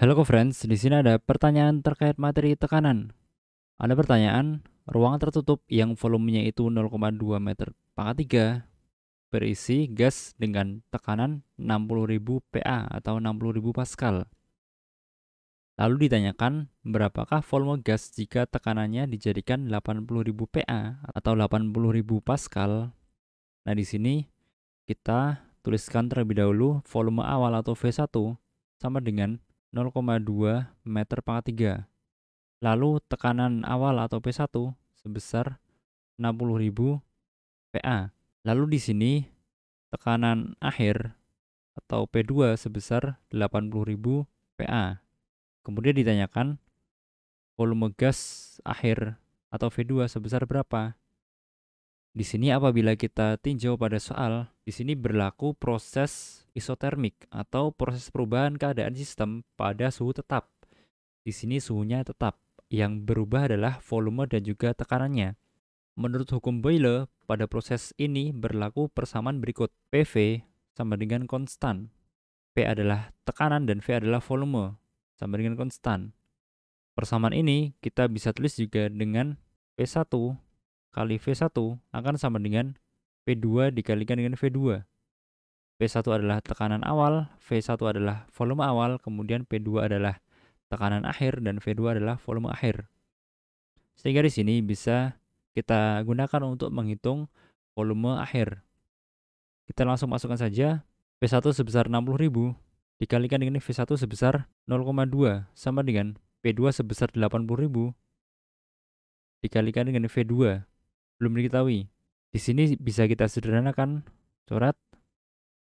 Halo co-friends, di sini ada pertanyaan terkait materi tekanan. Ada pertanyaan, ruangan tertutup yang volumenya itu 0,2 meter pangkat 3 berisi gas dengan tekanan 60.000 PA atau 60.000 Pascal. Lalu ditanyakan, berapakah volume gas jika tekanannya dijadikan 80.000 PA atau 80.000 Pascal? Nah, di sini kita tuliskan terlebih dahulu volume awal atau V1 sama dengan 0,2 meter pangkat 3. Lalu tekanan awal atau P1 sebesar 60.000 PA. Lalu di sini tekanan akhir atau P2 sebesar 80.000 PA. Kemudian ditanyakan volume gas akhir atau V2 sebesar berapa? Di sini apabila kita tinjau pada soal, di sini berlaku proses isotermik atau proses perubahan keadaan sistem pada suhu tetap. Di sini suhunya tetap, yang berubah adalah volume dan juga tekanannya. Menurut hukum Boyle, pada proses ini berlaku persamaan berikut. PV sama dengan konstan. P adalah tekanan dan V adalah volume sama dengan konstan. Persamaan ini kita bisa tulis juga dengan P1 kali V1 akan sama dengan V2 dikalikan dengan V2. V1 adalah tekanan awal, V1 adalah volume awal, kemudian P2 adalah tekanan akhir, dan V2 adalah volume akhir. Sehingga di sini bisa kita gunakan untuk menghitung volume akhir. Kita langsung masukkan saja V1 sebesar 60.000 dikalikan dengan V1 sebesar 0,2 sama dengan P2 sebesar 80.000 dikalikan dengan V2 belum diketahui. Di sini bisa kita sederhanakan surat,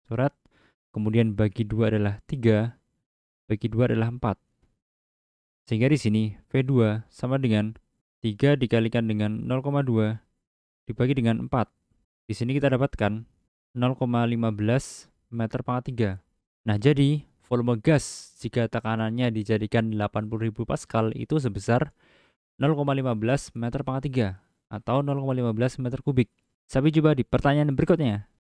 surat, kemudian bagi dua adalah tiga, bagi dua adalah empat. Sehingga di sini V2 sama dengan tiga dikalikan dengan 0,2 dibagi dengan empat. Di sini kita dapatkan 0,15 meter pangkat tiga. Nah, jadi volume gas jika tekanannya dijadikan 80.000 Pascal itu sebesar 0,15 meter pangkat tiga atau 0,15 meter kubik. Sampai jumpa di pertanyaan berikutnya.